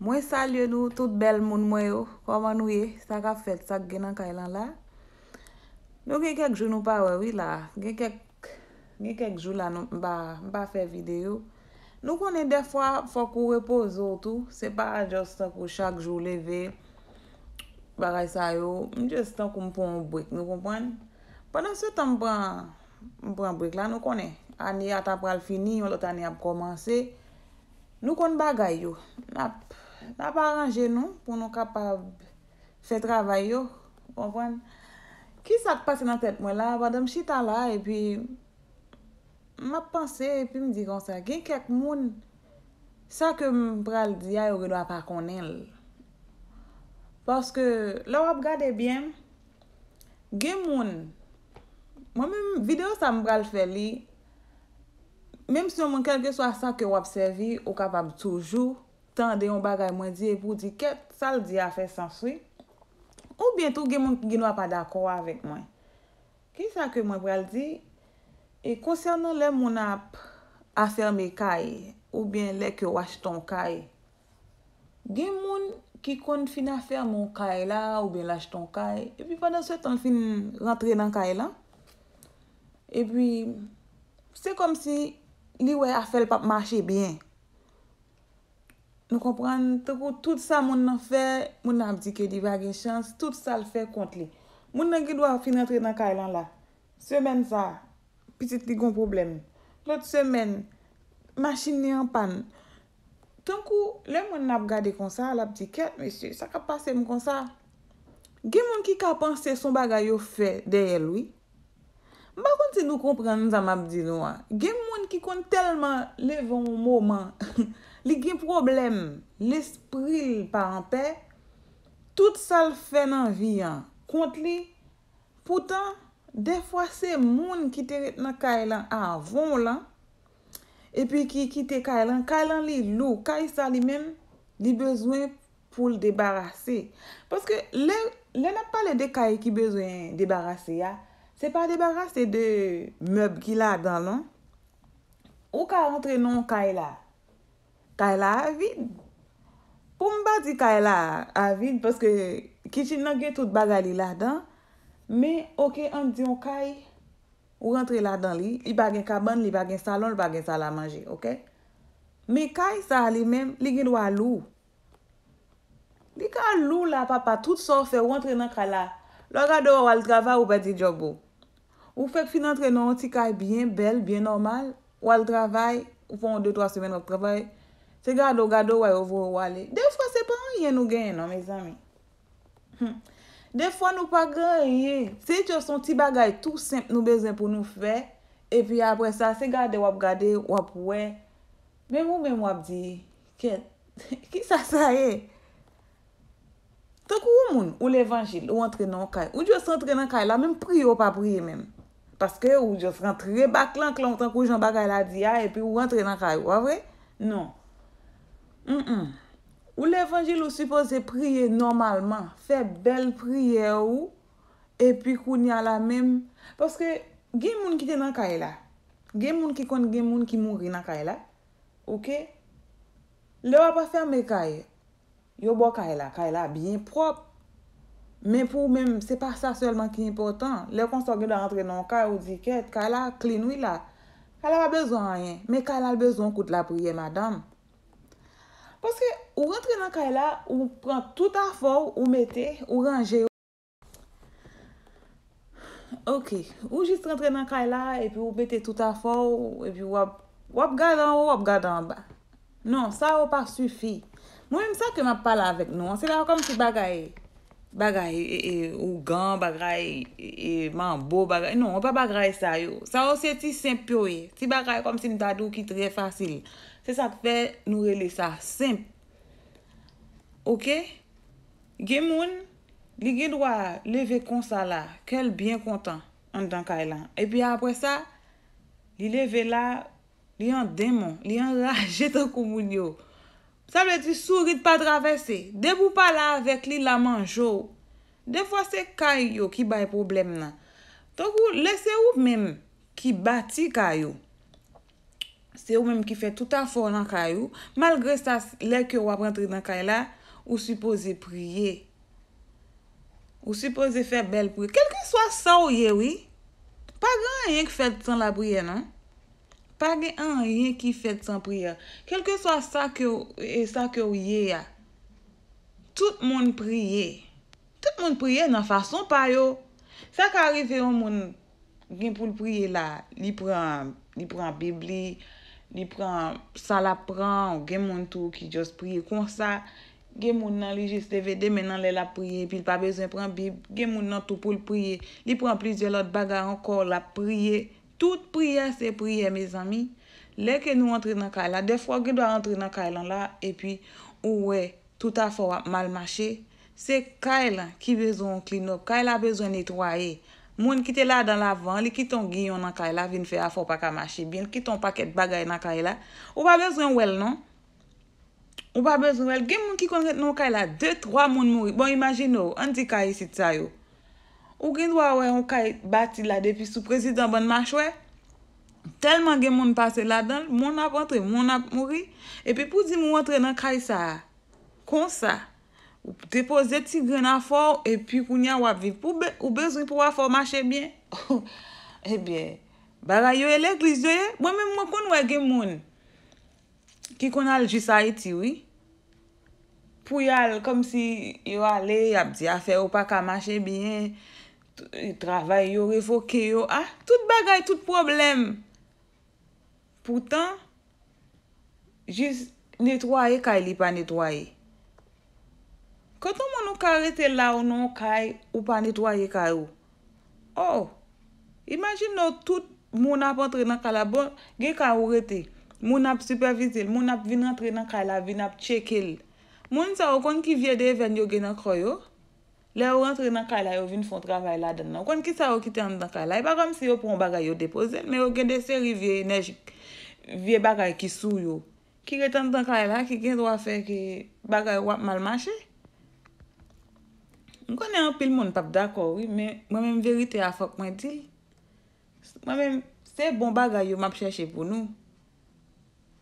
Mwen salye nou tout bel moun mwen yo. Koman wye? Sak a fet sak genan kay lan la. Nou gen kek joun nou pa wè wè la. Gen kek... Gen kek joun la nou ba... Ba fe video. Nou konen defwa fok ou repoz ou tou. Se pa a just ak ou chak joun leve. Baray sa yo. Mwen just ak ou mpon ou brek. Nou kompwen? Pendan se tan mpon... Mpon brek la nou konen. Ani at apal fini. O lot ani ap komanse. Nou kon bagay yo. Nap... N ap aranje non, nou pou nou kapab fe travay yo. Ponpon. Ki sak pase nan tet mwen la? Badam chita la e pi. M ap panse e pi m di kon sa. Gen kek moun. Sa ke m pral diya yo ge do ap akon el. Paske lor ap gade bien. Gen moun. Mwen m videyo sa m pral fe li. Mem si mwen kelke so a sa ke w ap sevi. Ou kapab toujou. tan de yon bagay mwen di e pou di ket sal di afe sanswi, ou bientou gen moun ki gen wap adakowa vek mwen. Ki sa ke mwen brel di, e konsernan le moun ap aferme kaj, ou bient le ke waj ton kaj, gen moun ki kon fin aferm ou kaj la, ou bient laj ton kaj, e pi pwadan se ton fin rentre nan kaj la, e pi se kom si li wè aferm ap mache byen, Nou kompren, tout sa moun nan fè, moun nan ap di kè di bagè chans, tout sa l fè kont li. Moun nan ki dwa fin entre nan kailan la, semen sa, pitit li gon problem. Lot semen, machin ni an pan. Ton kou, lè moun nan ap gade konsa, ap di kèt, mè sè, sak ap pase moun konsa. Gen moun ki kapansè son bagay yo fè deyè lwi. Mba konti nou kompren, nou zan map di nou an. Gen moun ki konti telman levon mouman. Li gen problem, l'espril pa anpe, tout sal fè nan vi an, kont li. Poutan, defwa se moun ki te ret nan kay lan avon lan, epi ki kite kay lan, kay lan li lou, kay sa li men, li bezwen pou l debarase. Paske le, le nan pale de kay ki bezwen debarase ya, se pa debarase de mèb ki la dan lan, ou ka entre nan kay la, Kay la avid. Pou mba di kay la avid pweske kichin nan gen tout bagay li ladan me okey an diyon kay ou rentre ladan li li bagen kaban, li bagen salon, li bagen sala manje, okey? Me kay sa li men, li gen wala lou. Di kan lou la papa, tout sorfe ou rentre nan kay la. Lora do wale travay ou bade diyobo. Ou fek fin antre nan, ti kay bien, bel, bien normal, wale travay ou fon 2-3 semen wale travay Se gado, gado, wè, wè, wè, wè, wè. De fwa se pa an yè nou gen yè nou, mè zami. Hm. De fwa nou pa gè yè. Se yo son ti bagay tout simple nou bezè pou nou fè. E pi apre sa, se gade, wap gade, wap wè. Mè mou mè mwap di, kè? Ki sa sa yè? E? Tok ou moun? Ou l'evangil, ou antre nan kay. Ou dios antre nan kay la, mèm pri yo pa pri yè mèm. Paske ou dios rentre bak lan, klantan kou jan bagay la di ya, e pi ou antre nan kay, wè vè? Non. Non. Ou l'evangil ou suppose priye normalman, fe bel priye ou, epi koun ya la mem, paske gen moun ki ten nan kaye la, gen moun ki kon gen moun ki moun ri nan kaye la, ouke, le wap pa ferme kaye, yo bo kaye la, kaye la bien prop, men pou men, se pa sa selman ki important, le kon so gen da rentre nan kaye ou diket, kaye la klin wila, kaye la wap bezon anyen, men kaye la bezon kout la priye madame, Poske ou rentre nan kay la, ou pran touta fow, ou mette, ou range yo. Ok, ou jist rentre nan kay la, epi ou bette touta fow, epi wap, wap gadan ou wap gadan ba. Non, sa ou pa sufi. Mwen msa ke map pale avek, non, se la wakom si bagay. Bagay, e, e, ou gan, bagay, e, e, manbo, bagay, non, wap pa bagay sa yo. Sa ou se ti sempioye, ti bagay kom si mdadou ki tre fasil. Se sa te fè noure li sa. Simp. Ok? Gemoun li gen wè leve konsa la. Kel bien kontan an dan kay e lan. E pi apre sa, li leve la, li an demon. Li an raje tan kou moun yo. Sa mè ti souri de pa travesse. De pou pala avèk li la manjou. De fwa se kay yo ki bay problem nan. Tonkou lese ou mèm ki bati kay yo. se ou menm ki fè touta fò nan kay ou, malgre sa lèk yo wap rentre nan kay la, ou supose priye. Ou supose fè bel priye. Kèlke so a sa ou ye wè, pa gen an yèn ki fè tan la priye nan. Pa gen an yèn ki fè tan priye. Kèlke so a sa kè ou ye ya, tout moun priye. Tout moun priye nan fason pa yo. Sa ka arrive yo eh, moun gen pou l priye la, li pran bibli, Li pran sa la pran, ou gen moun tou ki jous priye. Kon sa, gen moun nan li jeste vede men nan le la priye, pi l pa bezwen pran bib, gen moun nan tou pou l priye. Li pran plizye lot baga, ankor la priye. Tout priye se priye, me zami. Le ke nou entre nan kailan, defwa ge do a entre nan kailan la, e pi, ou we, tout a fwa malmache. Se kailan ki bezwen klino, kailan bezwen netwaye. Moun ki te la dan lavan, li ki ton giyon nan kay la, vin fe afor pa kamashi bin, ki ton paket bagay nan kay la. Ou pa bezren wel non? Ou pa bezren wel, gen moun ki kon ret nan kay la, de troa moun mouri. Bon, imagine ou, an di kay si tsa yo. Ou gen dwa wey, an kay bati la depi sou prezident ban mash wey. Telman gen moun pase la dan, moun ap entre, moun ap mouri. Epe pou di moun entre nan kay sa, kon sa. Ou depoze ti gena for e pi koun ya wap viv pou be, ou bezwi pou wap for mache byen. E eh byen, bagay yo e lèk lise yo ye, mwen mwen mwen kon wè gen moun. Ki kon al jisay tiwi. Pou yal kom si yo ale, yap di afer ou pa ka mache byen. Travay yo, refoke yo, a? Ah, tout bagay, tout problem. Poutan, jis netwaye kaili pa netwaye. Kato moun nou ka rete la ou nou kay ou pa nitwaye kay ou? Ou, oh, imagine nou tout moun ap antre nan kala bon, gen ka ou rete, moun ap supervise, moun ap vin antre nan kala, vin ap chekele. Moun sa ou kon ki vye de ven yo gen akroyo, le ou antre nan kala yo vin fon travay la den nou. Kon ki sa ou ki ten an dan kala, e ba gam si yo pon bagay yo depoze, men yo gen de seri vie bagay ki sou yo. Ki reten an dan kala, ki gen zwa fe ki bagay wap malmache, Mwen konnen an pil moun pap dakor, wè, mwen mèm verite a fok mwen di. Mwen mèm, se bon bagay yo map chache pou nou.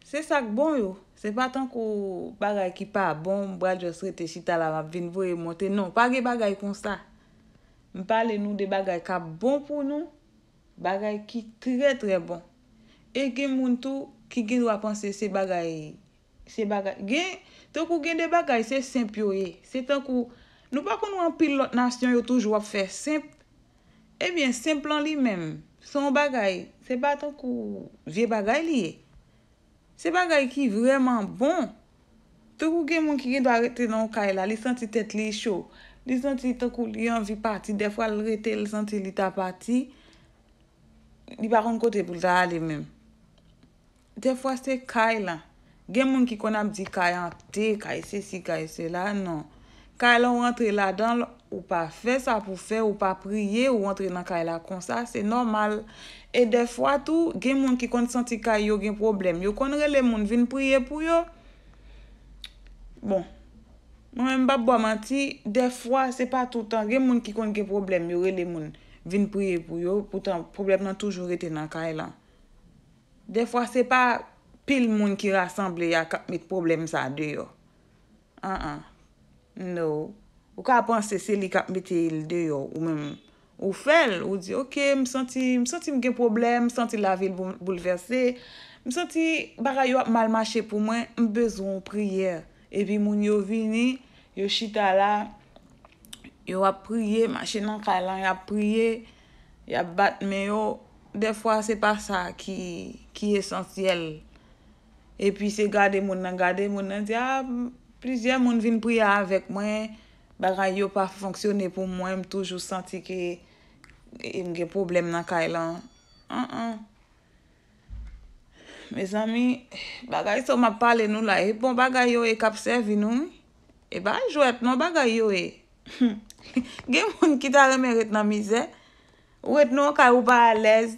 Se sak bon yo. Se pa tan kou bagay ki pa bon, mwen bral jos rete si talara vin vo e monte. Non, pa ge bagay kon sa. Mwen pale nou de bagay ka bon pou nou. Bagay ki tre tre bon. E gen moun tou, ki gen wap anse se bagay. Gen, tan kou gen de bagay, se sempio e. Se tan kou Nou pa kon nou an pil lot nasyon yo touj wap fe simple. Ebyen, eh simple an li men. Son bagay, se pa ton kou vie bagay li e. Se bagay ki vreman bon. Ton kou gen moun ki gen da rete nan kay la, li santi tet li chou. Li santi ton kou li an vi pati. De fwa li rete, li santi li ta pati. Li pa kon kote pou l da ale men. De fwa se kay la. Gen moun ki kon ap di kay an te, kay se si, kay se la, nan. Kailan ou entre la dan, ou pa fe sa pou fe, ou pa priye, ou entre nan kailan kon sa, se normal. E defwa tou, gen moun ki kon senti kaya yo gen problem, yo kon rele moun vin priye pou yo. Bon. Mwen mbap bo amanti, defwa se pa toutan, gen moun ki kon gen problem, yo rele moun vin priye pou yo. Poutan, problem nan toujou rete nan kailan. Defwa se pa pil moun ki rassemble ya kap mit problem sa deyo. An ah, an. Ah. Nou, ou ka apans se seli kap meti il de yo, ou men ou fel, ou di, ok, m senti m gen problem, m senti la vil bouleverse, m senti, baka yo ap mal mache pou mwen, m bezon priye, e pi moun yo vini, yo chita la, yo ap priye, mache nan kalan, yo ap priye, yo ap batme yo, de fwa se pa sa ki, ki esensyel, e pi se gade moun nan, gade moun nan, di a, ah, m, Plizye moun vin priya avèk mwen, bagay yo pa fonksyonè pou mwen, m toujou santi ki imge problem nan kay lan. Me zami, bagay sou ma pale nou la, epon bagay yo e kapsevi nou, e ba jwèp nou bagay yo e. Ge moun ki dare me ret nan mize, ou ret nou ka ou ba alèz,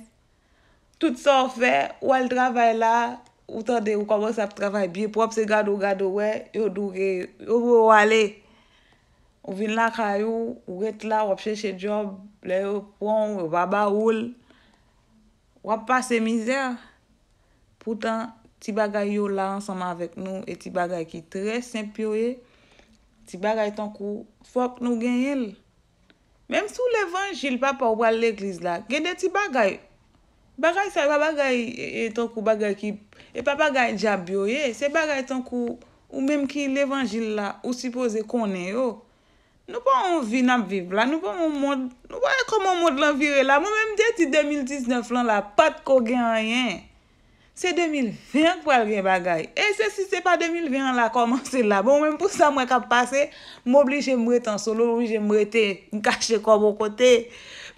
tout sorfe, ou al travè la. Ou tande, ou komos ap travay biye, pou ap se gado gado we, yo do ge, yo vo wale. Ou vin la kayou, ou et la, wap chese job, le yo pon, wap baba oul. Wap pase mizer. Poutan, ti bagay yo la ansanman vek nou, e ti bagay ki tre, sempio e. Ti bagay ton kou, fok nou gen yel. Mem sou levangil pa pou wale l'ekliz la, gen de ti bagay. Bagay sa, bagay etan e, kou bagay ki... E pa bagay dja biyo ye, se bagay etan kou... Ou menm ki l'evangil la, ou sipoze konen yo. Nou pa on vi nan vib la, nou pa on mond... Nou pa e komon mond lan vire la. Mwen menm deti 2069 lan la, pat ko gen anyen. Se 2020 pou al gen bagay. E se si se pa 2020 lan la, koman se la. Bon, mwen menm pou sa mwen kap pase, mwenm li jem mwete an solo, mwenm li jem mwete nkache kon mwen bon kote.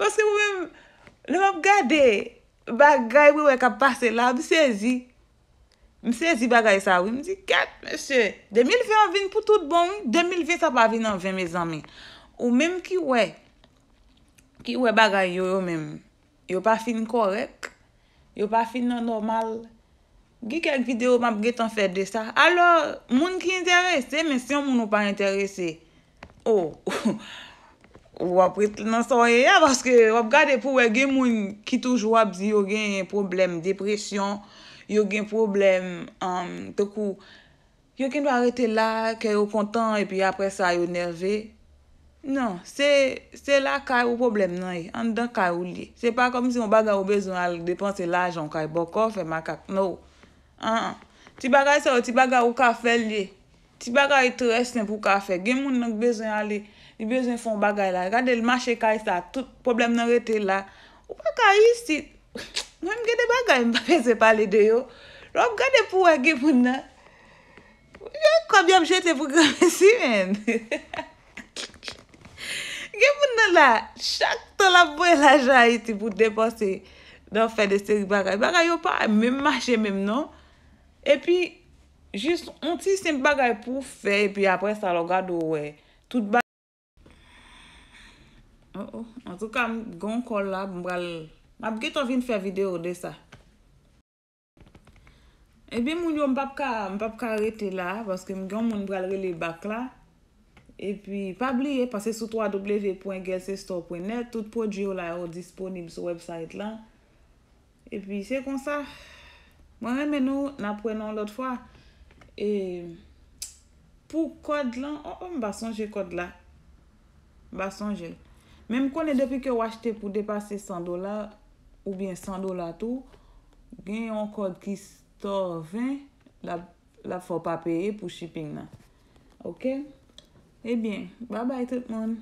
Paske mwenm... Mwenm ap gade... Bagay wè wè kap pase la, msezi. Msezi bagay sa wè. Msezi, kat mese, 2020 pou tout bon, 2020 sa pa vin an ven mè zami. Ou mèm ki wè, ki wè bagay yò wè mèm. Yò pa fin korek, yò pa fin nan normal. Gikèk videyo map get an fè de sa. Alo, moun ki interese, mè si yon moun ou pa interese. Ou, ou, ou. Ou apre nan soye ya, baske wap gade pou we gen moun ki touj wap zi yo gen yon problem depresyon, yo gen problem an, um, te kou yo gen warete la, ke yo kontan, epi apre sa yo nerve. Non, se la kay ou problem nan e, an dan kay ou li. Se pa kom si yon baga ou bezoun al depanse la ajon kay bokof e makak nou. Ti baga ou se ou ti baga ou kafel li. Ti baga ou tre esnen pou kafel. Gen moun nan bezoun al li Ni bezon yon fon bagay la. Gade yon mache kay sa. Tout problem nan rete la. Ou bagay yon sit. Mwen mge de bagay. Mwen mbeze pali de yo. Rop gade pou wè gèpou nan. Mwen mbeze kwa byan mjete pou gèpou si men. Gèpou nan la. Chak to la pou yon la jay si pou depose. Nan fè de seri bagay. Bagay yo pa mèm mache mèm nan. E pi. Jist ontis yon bagay pou fè. E pi apre sa lò gado wè. Tout bagay. Oh, oh. En tout bon, eh ka, mwen kon kol la, mwen bral... Mwen apge to vin fè video de sa. E bi moun yo mbap ka rete la, vanske mwen kon moun bral rele bak la. E pi, pabli e, pase sou www.gelsestore.net tout prodjou la yo disponib sou website la. E pi, se kon sa. Mwen reme nou, nan prenon lot fwa. E, pou kod lan, oh, mwen basanje kod la. Basanje. Mem konen depi ki yo wachete pou depase 100 dola ou bien 100 dola tou, gen yon kod ki store 20, la fò pa peye pou shipping nan. Ok? E bien, bye bye tout moun.